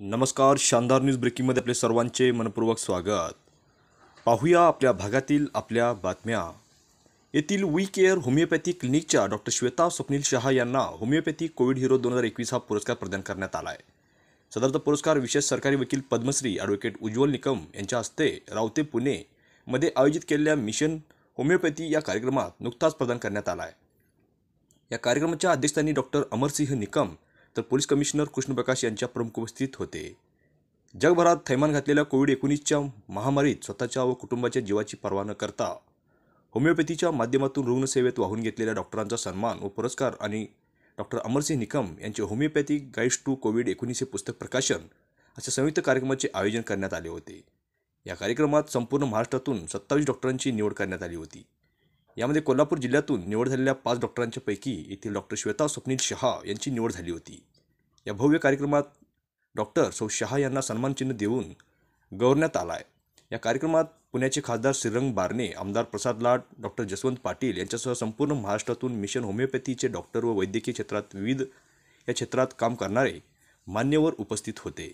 नमस्कार शानदार न्यूज ब्रेकिंगमध्ये आपले सर्वांचे मनपूर्वक स्वागत पाहूया आपल्या भागातील आपल्या बातम्या येथील वी केअर होमिओपॅथी क्लिनिकच्या डॉक्टर श्वेता स्वप्नील शहा यांना होमिओपॅथी कोविड हिरो दोन हजार एकवीस हा पुरस्कार प्रदान करण्यात आला आहे सदरचा पुरस्कार विशेष सरकारी वकील पद्मश्री ॲडव्होकेट उज्ज्वल निकम यांच्या हस्ते रावते पुणे मध्ये आयोजित केलेल्या मिशन होमिओपॅथी या कार्यक्रमात नुकताच प्रदान करण्यात आला आहे या कार्यक्रमाच्या अध्यक्षस्थानी डॉक्टर अमरसिंह निकम तर पोलीस कमिशनर कृष्णप्रकाश यांच्या प्रमुख उपस्थित होते जगभरात थैमान घातलेल्या कोविड एकोणीसच्या महामारीत स्वतःच्या व कुटुंबाच्या जीवाची पर्वा न करता होमिओपॅथीच्या माध्यमातून रुग्णसेवेत वाहून घेतलेल्या डॉक्टरांचा सन्मान व पुरस्कार आणि डॉक्टर अमरसिंह निकम यांचे होमिओपॅथी गाईड्स टू कोविड एकोणीस हे पुस्तक प्रकाशन अशा संयुक्त कार्यक्रमाचे आयोजन करण्यात आले होते या कार्यक्रमात संपूर्ण महाराष्ट्रातून सत्तावीस डॉक्टरांची निवड करण्यात आली होती यामध्ये कोल्हापूर जिल्ह्यातून निवड झालेल्या पाच डॉक्टरांच्यापैकी येथील डॉक्टर श्वेता स्वप्नील शहा यांची निवड झाली होती या भव्य कार्यक्रमात डॉक्टर सौ शहा यांना सन्मानचिन्ह देऊन गौरण्यात आला आहे या कार्यक्रमात पुण्याचे खासदार श्रीरंग बारणे आमदार प्रसाद लाड डॉक्टर जसवंत पाटील यांच्यासह संपूर्ण महाराष्ट्रातून मिशन होमिओपॅथीचे डॉक्टर व वैद्यकीय क्षेत्रात विविध या क्षेत्रात काम करणारे मान्यवर उपस्थित होते